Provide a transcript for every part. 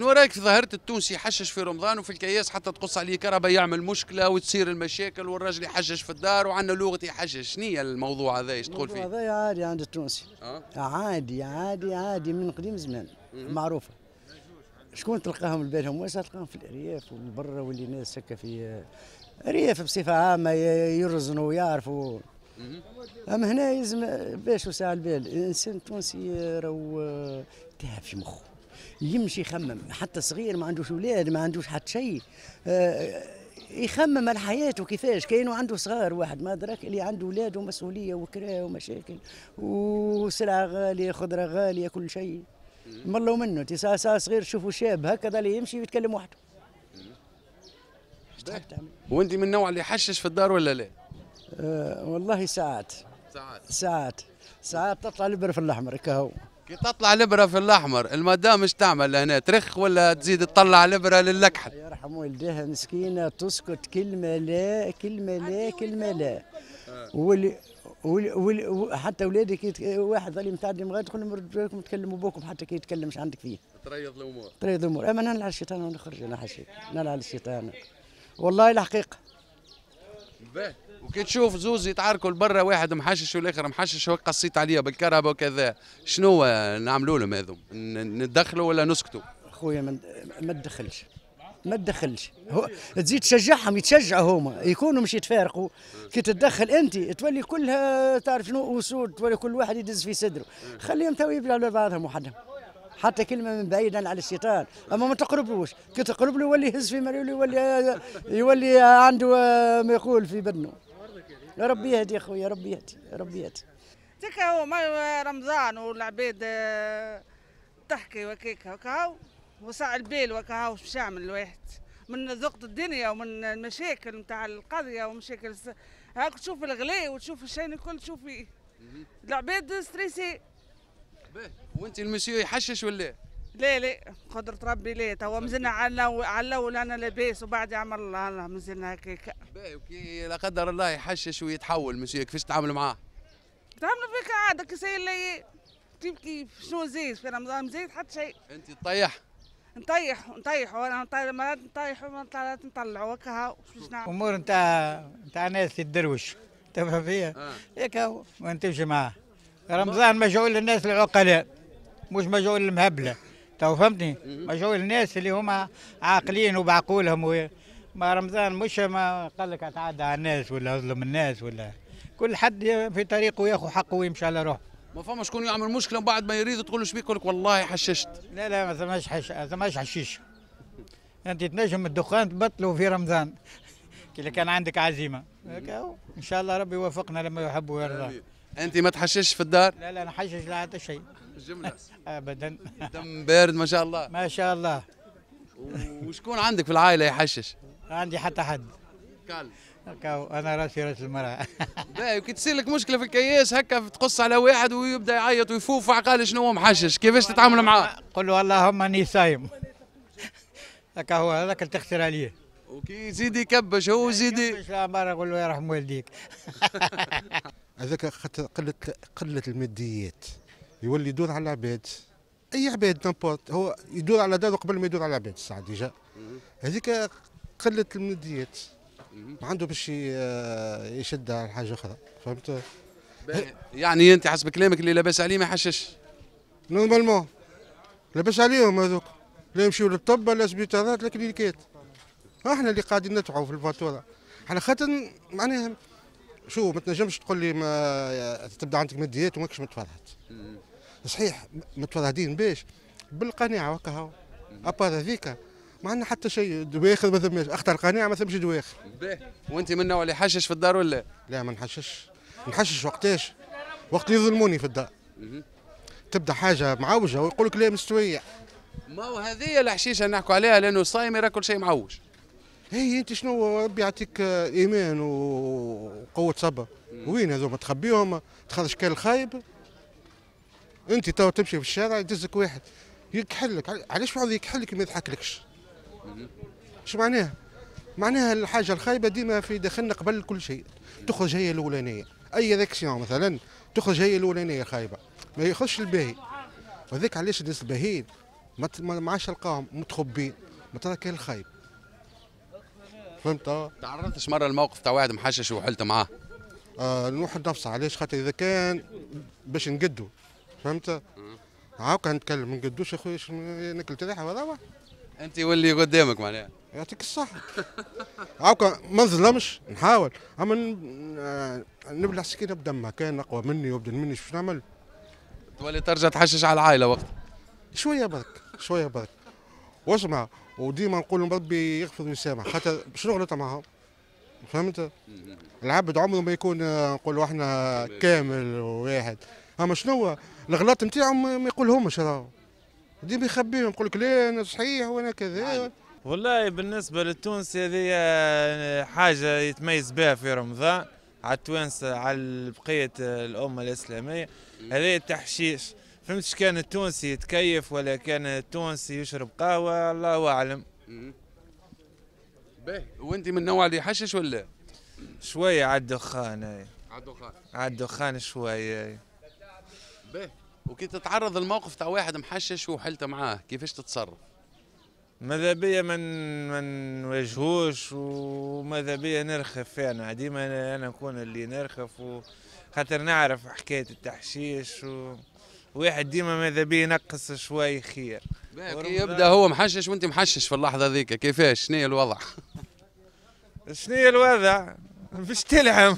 شنو رايك في ظاهره التونسي يحشش في رمضان وفي الكياس حتى تقص عليه كهرباء يعمل مشكله وتصير المشاكل والراجل يحشش في الدار وعندنا لغه يحشش شنو الموضوع هذا ايش تقول فيه؟ الموضوع هذا عادي عند التونسي أه؟ عادي عادي عادي من قديم زمان معروفه شكون تلقاهم لبالهم واش تلقاهم في الارياف والبرة واللي ناس هكا في ارياف بصفه عامه يرزنوا ويعرفوا اما هنا يلزم باش وسع البال الانسان التونسي راهو تهاب في مخه يمشي يخمم حتى صغير ما عندوش ولاد ما عندوش حتى شيء آه، يخمم على حياته كيفاش كاين وعنده صغار واحد ما درك اللي عنده ولاد ومسؤوليه وكرا ومشاكل وسلعه غاليه خضره غاليه كل شيء من منه ومنه تسعة ساعة صغير شوفوا شاب هكذا اللي يمشي ويتكلم وحده وانت من النوع اللي حشش في الدار ولا لا؟ أه والله ساعات ساعات ساعات ساعات تطلع البر في الاحمر كهو كي تطلع الابره في الاحمر المدام ايش تعمل هنا ترخ ولا تزيد تطلع الابره للكحل يرحم والديها مسكينه تسكت كلمه لا كلمه لا كلمه لا واللي ول ول حتى اولادي كي واحد ظل متعدي مغاد تقول لهم تكلموا بوكم حتى كي يتكلمش عندك فيه تريض الامور تريض الامور اما انا نلعب الشيطان ونخرج انا حشيت نلعب الشيطان والله الحقيقه وكي وكتشوف زوز يتعاركوا لبرا واحد محشش والاخر محشش قصيت عليه بالكهرباء وكذا شنو نعملوا لهم هذو ندخلوا ولا نسكتوا خويا ما تدخلش ما تدخلش هو تزيد تشجعهم يتشجعوا هما يكونوا مش يتفارقوا كي تتدخل انت تولي كلها تعرف شنو اسود تولي كل واحد يدز في صدره خليهم تو يبلعوا على بعضهم وحدهم حتى كلمه من بعيدا على الشيطان اما ما تقربوش كي تقرب له يولي يهز في مريول يولي يولي عنده آه، ما يقول في بدنه ربي يهدي خويا ربي يهدي ربي يهدي تك هو ما رمضان والعباد آه، تحكي وكيك هو وساع البال هو باش يعمل الواحد من ضغط الدنيا ومن المشاكل نتاع القضيه ومشاكل هاك تشوف الغلاء وتشوف الشين الكل تشوف فيه العباد ستريسي باهي وانت المسيو يحشش ولا إيه؟ لا لا قدرة ربي لا توا طيب. مازلنا على الاول انا لاباس وبعد يعمل الله الله مازلنا هكاك باهي وكي لا قدر الله يحشش ويتحول مسيو كيفاش تتعاملوا معاه؟ تعاملوا فيك عادة كي كسيلي كيف كيف شنو زيد في رمضان زيد حتى شيء انت تطيح نطيح نطيح وانا نطيح مرات نطيح ومرات نطلع هكا هاو نعمل امور نتاع نتاع ناس تدروش تفهم فيا؟ آه. هيك آه. ما تمشي معاه رمضان مشغول للناس العقلاء مش مشغول المهبله تو فهمتني مشغول الناس اللي هما عاقلين وبعقولهم و... ما رمضان مش ما قال لك اتعدى على الناس ولا اظلم الناس ولا كل حد في طريقه ياخذ حقه ويمشي على روحه ما فما شكون يعمل مشكله بعد ما يريد تقول له يقول لك والله حششت لا لا ما ثماش حش ما ثماش حشيش انت تنجم الدخان تبطله في رمضان كي كان عندك عزيمه ان شاء الله ربي يوفقنا لما يحب ويرضى انت ما تحشش في الدار؟ لا لا نحشش لا حتى شيء الجمله ابدا دم بارد ما شاء الله ما شاء الله وشكون عندك في العائله يحشش؟ عندي حتى حد قال انا راسي راس المراه باهي كي تصير لك مشكله في الكياس هكا تقص على واحد ويبدا يعيط ويفوف قال شنو هو محشش كيفاش تتعامل معاه؟ قل له اللهم اني صايم هكا هو هذاك اللي تخسر عليه وكي يزيد يكبش هو يزيد لا مره قول له يرحم والديك هذاك خاطر قله الماديات يولي يدور على العباد اي عباد نامبورت هو يدور على داره قبل ما يدور على العباد الساعه ديجا هذيك قله الماديات ما عنده باش آه، يشد على حاجه اخرى فهمت يعني انت حسب كلامك اللي لاباس عليه ما يحشش نورمالمون لاباس عليهم هذوك لا يمشيو للطب لا سبيطارات لا كلينيكات احنا اللي قاعدين ندفعوا في الفاتوره على خاطر معناها شو ما تنجمش تقول لي ما تبدا عندك ماديات وماكش متفرهد صحيح متفرهدين باش بالقناعه هاو ابار هذيك ما عندنا حتى شيء دواخر ما ثماش اخطر قناعه ما ثمش دواخر وانت من النوع اللي حشش في الدار ولا لا ما نحشش نحشش وقتاش وقت يظلموني في الدار تبدا حاجه معوجه ويقول لك لا مستويه ما هو هذه الحشيشه نحكوا عليها لانه صايم يرى كل شيء معوج هي إيه، إيه، انت شنو ربي يعطيك آه، ايمان وقوه صبر وين هذوما تخبيهم تخرج شكل خايب انت تو تمشي في الشارع يدزك واحد يكحلك علاش بعض يكحلك ما يضحكلكش شو معناها معناها الحاجه الخايبه ديما في داخلنا قبل كل شيء تخرج هي الاولانيه اي ذاكسيون مثلا تخرج هي الاولانيه خايبه ما يخش الباهي وذاك علاش الناس الباهيين ما عادش تلقاهم متخبين ما ترى كان الخايب فهمت آه. تعرضتش مره الموقف تاع واحد محشش وحلت معاه آه نوحد نفسه علاش خاطر اذا كان باش نقدو فهمت هاكا نتكلم ما نقدوش خويا ناكل تريحه هذا انت واللي قدامك معناها يعطيك الصحة هاكا ما نظلمش نحاول اما آه، نبلع سكينة بدمها كان اقوى مني وبدل مني شو نعمل تولي ترجع تحشش على العائلة وقت شوية برك شوية برك واسمع وديما نقول لهم ربي يغفر ويسامح خاطر غلطت معاهم فهمت العبد عمره ما يكون نقولوا احنا كامل وواحد اما شنو الغلط نتاعهم ما يقولهمش راهو ديما يخبيهم يقول لك لا انا صحيح وانا كذا والله بالنسبة للتونسي هذه آه، حاجة يتميز بها في رمضان على التوانسة على بقية الأمة الإسلامية هذه التحشيش فهمتش كان التونسي يتكيف ولا كان التونسي يشرب قهوه الله اعلم باهي وانت من النوع اللي يحشش ولا شويه على الدخان اي على الدخان على الدخان شويه اي باهي وكي تتعرض لموقف تاع واحد محشش وحلت معاه كيفاش تتصرف ماذا بيا ما ما نواجهوش وماذا بيا نرخف انا ديما انا نكون اللي نرخف خاطر نعرف حكايه التحشيش و واحد ديما ماذا بيه ينقص شوي خير كي يبدا هو محشش وانت محشش في اللحظه ذيك كيفاش شنو الوضع شنو الوضع باش تلحم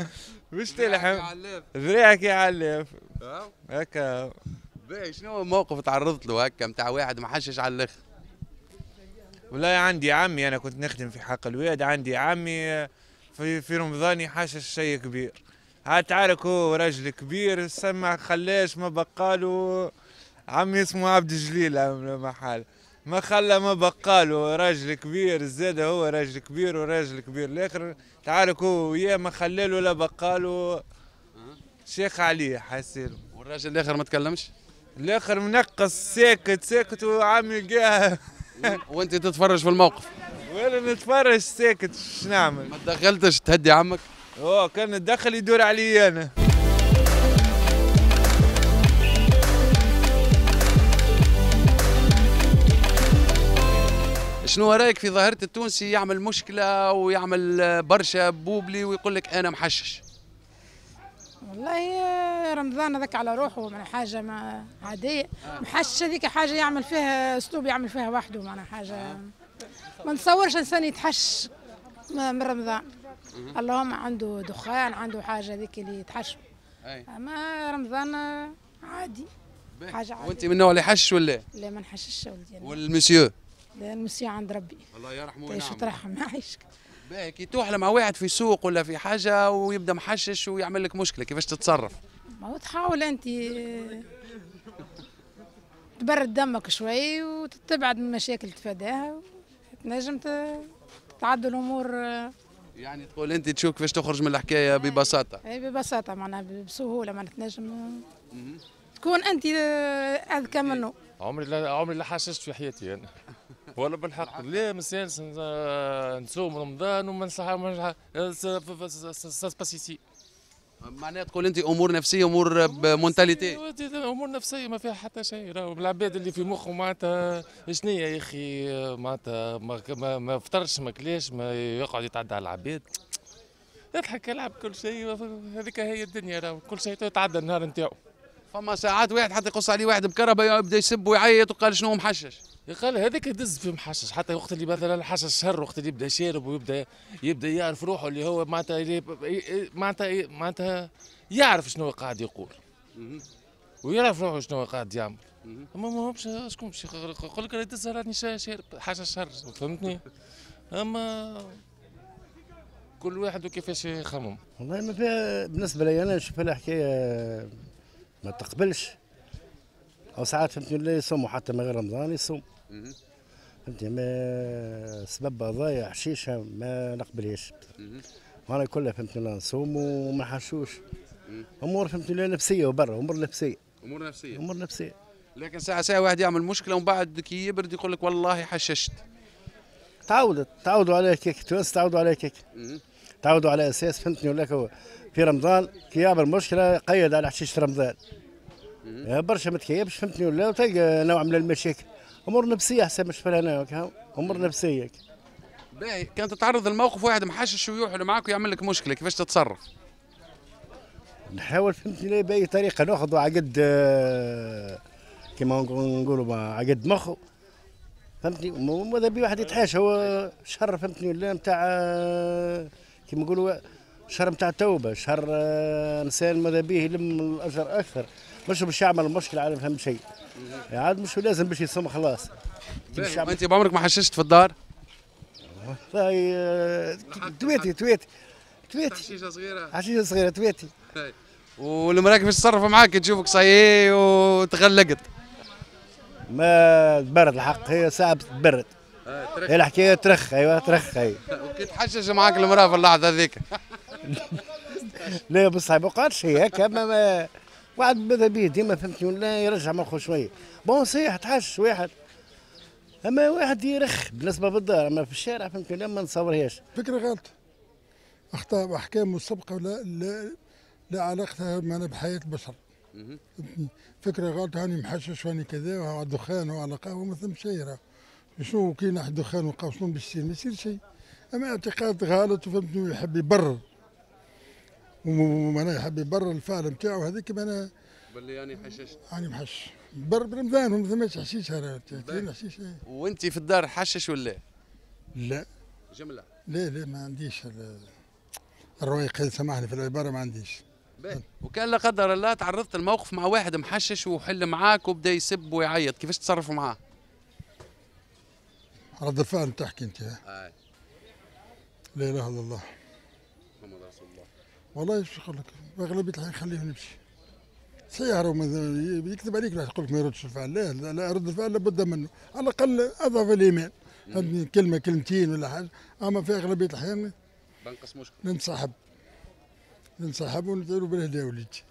باش تلحم ذريعك يا يعلف هكا باهي شنو هو موقف تعرضت له هكا نتاع واحد محشش على الاخر والله عندي عمي انا كنت نخدم في حق الواد عندي عمي في في رمضان يحشش شيء كبير عاد تعارك هو راجل كبير سمع خلاش ما بقالو عم اسمه عبد الجليل محل ما خلى ما بقالو راجل كبير زاد هو راجل كبير وراجل كبير الاخر تعارك هو وياه ما خلاله لا بقالو شيخ علي حسير والراجل الاخر ما تكلمش الاخر منقص ساكت ساكت وعمي جاه وانت تتفرج في الموقف ولا نتفرج ساكت شنعمل نعمل ما دخلتش تهدي عمك اوه كان الدخل يدور علي انا شنو رايك في ظاهره التونسي يعمل مشكله ويعمل برشا بوبلي ويقول لك انا محشش والله رمضان هذاك على روحه معناها حاجه ما عاديه آه. محشش هذيك حاجه يعمل فيها اسلوب يعمل فيها وحده معناها حاجه ما نتصورش انسان يتحش من رمضان اللهم عنده دخان عنده حاجه هذيك اللي يتحشم اما رمضان عادي حاجه عادي وانت من النوع اللي حش ولا لا ما نحشش ولدي والمسيو لا المسيو عند ربي الله يرحمه طيب، وينعمه ترحم يعيشك باهي كي توحل مع واحد في سوق ولا في حاجه ويبدا محشش ويعمل لك مشكله كيفاش تتصرف ما هو تحاول انت تبرد دمك شوي وتبعد من مشاكل تفاداها تنجم تعدل الامور يعني تقول انت تشوف كيفاش تخرج من الحكايه يعني، ببساطه اي ببساطه معناها بسهوله ما تنجم تكون انت آه، اذكى إيه. منه عمري لا عمري لا حششت في حياتي انا ولا بالحق لا مسالس آه، نصوم رمضان وما نصحى ما نصحى آه، سا سا سا سا سا سا سا معناها تقول انت امور نفسيه امور بمونتاليتي امور نفسيه ما فيها حتى شيء راهو العباد اللي في مخه معناتها شنو يا اخي معناتها ما, ما, ما فطرش ما كلاش ما يقعد يتعدى على العباد يضحك يلعب كل شيء هذيك هي الدنيا راهو كل شيء يتعدى النهار نتاعو فما ساعات واحد حتى يقص عليه واحد بكره يبدا يسب ويعيط وقال شنو محشش قال هذاك دز في محشش حتى وقت اللي مثلا الحشش شهر وقت اللي يبدا شارب ويبدا يبدا يعرف روحه اللي هو معناتها معناتها معناتها يعرف شنو قاعد يقول ويعرف روحه شنو قاعد يعمل اما ما همش شكون باش يقول لك دز راني شارب حشش شهر فهمتني اما كل واحد وكيفاش يخمم والله ما فيها بالنسبه لي انا نشوف الحكايه ما تقبلش او ساعات فهمتني لا يصوموا حتى من غير رمضان يصوموا فهمتي ما سبب ضايع حشيشه ما نقبلهاش وانا كلها فهمتني نصوم وما حشوش امور فهمتني نفسيه وبرا امور نفسيه امور نفسيه امور نفسيه لكن ساعه ساعه واحد يعمل مشكله ومن بعد كي يبرد يقول لك والله حششت تعودت تعودوا على كيك تونس تعودوا على كيك تعودوا على اساس فهمتني ولا في رمضان كي يعمل مشكله قيد على حشيش رمضان آه، برشا ما تكيبش فهمتني ولا وتلقى نوع من المشاكل امور نفسيه احسن مش فلان امور نفسيه باهي كان تتعرض لموقف واحد محشش ويوحل معاك ويعمل لك مشكله كيفاش تتصرف؟ نحاول فهمتني باي طريقه على قد كما نقولوا قد مخه فهمتني ماذا بي واحد يتحاشى هو شهر فهمتني ولا نتاع آه، كما نقولوا شهر نتاع توبه شهر آه، انسان ماذا به يلم الاجر اكثر مش باش يعمل مشكله على فهم شيء عاد مش لازم باش يصم خلاص انت بعمرك ما حششت في الدار؟ هاي تويتي تويتي تويتي حشيشه صغيره حشيشه صغيره تويتي والمراه كيفاش تصرف معاك تشوفك صايي وتغلقت ما تبرد الحق هي صعب تبرد هي الحكايه ترخ ايوه ترخ ايوه وكي تحشش معاك المراه في اللحظه هذيك لا بصح ما قالش هي هكا ما بعد ماذا بيه ديما فهمتني ولا يرجع مخه شويه بون صحيح تحش واحد اما واحد يرخ بالنسبه بالدار اما في الشارع فهمتني ما نصورهاش فكره غلط اخطاء واحكام مسبقه لا لا, لا علاقتها معنا بحياه البشر فكره غلط هاني محشش هاني كذا وعلى دخان وعلى قهوه ما ثم شيء شنو كي نحد دخان وقهوه شنو باش يصير ما يصير شيء اما اعتقاد غلط وفهمتني يحب يبرر ومعناها يحب يبرر الفعل نتاعو هذيك معناها باللي يعني حششت يعني محشش بر برمضان ما ثماش حشيش حشيش وانت في الدار حشش ولا لا جمله لا لا ما عنديش الروايق سامحني في العباره ما عنديش باهي وكان لا قدر الله تعرضت لموقف مع واحد محشش وحل معاك وبدا يسب ويعيط كيفاش تصرفوا معاه؟ رد الفعل تحكي انت آه. لا اله الا الله محمد رسول الله والله شو نقول لك اغلبيه الحين يخليهم يمشي سيارة يكذب عليك راح يقول لك ما يردش الفعل لا لا رد الفعل لابد منه على الاقل اضعف الايمان فهمتني كلمه كلمتين ولا حاجه اما في اغلبيه الاحيان بنقص مشكل ننسحب ننسحب ونديروا بالهدى وليدي